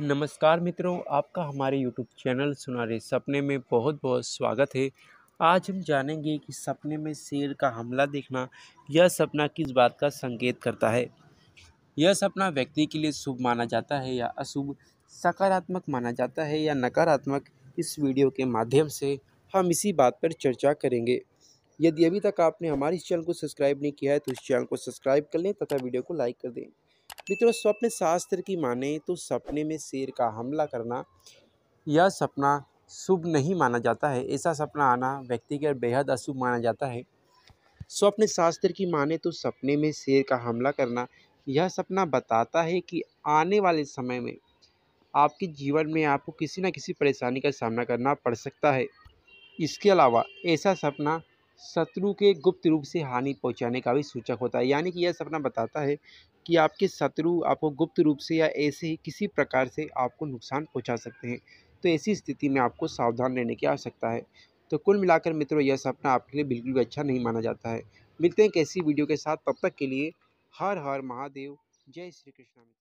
नमस्कार मित्रों आपका हमारे YouTube चैनल सुनारे सपने में बहुत बहुत स्वागत है आज हम जानेंगे कि सपने में शेर का हमला देखना यह सपना किस बात का संकेत करता है यह सपना व्यक्ति के लिए शुभ माना जाता है या अशुभ सकारात्मक माना जाता है या नकारात्मक इस वीडियो के माध्यम से हम इसी बात पर चर्चा करेंगे यदि अभी तक आपने हमारे इस चैनल को सब्सक्राइब नहीं किया है तो इस चैनल को सब्सक्राइब कर लें तथा वीडियो को लाइक कर दें मित्रों स्वप्न शास्त्र की माने तो सपने में शेर का हमला करना यह सपना शुभ नहीं माना जाता है ऐसा सपना आना व्यक्तिगत बेहद अशुभ माना जाता है स्वप्न शास्त्र की माने तो सपने में शेर का हमला करना यह सपना बताता है कि आने वाले समय में आपके जीवन में आपको किसी न किसी परेशानी का सामना करना पड़ सकता है इसके अलावा ऐसा सपना शत्रु के गुप्त रूप से हानि पहुंचाने का भी सूचक होता है यानी कि यह सपना बताता है कि आपके शत्रु आपको गुप्त रूप से या ऐसे ही किसी प्रकार से आपको नुकसान पहुंचा सकते हैं तो ऐसी स्थिति में आपको सावधान रहने की आवश्यकता है तो कुल मिलाकर मित्रों यह सपना आपके लिए बिल्कुल भी अच्छा नहीं माना जाता है मिलते हैं एक ऐसी वीडियो के साथ तब तक के लिए हर हर महादेव जय श्री कृष्ण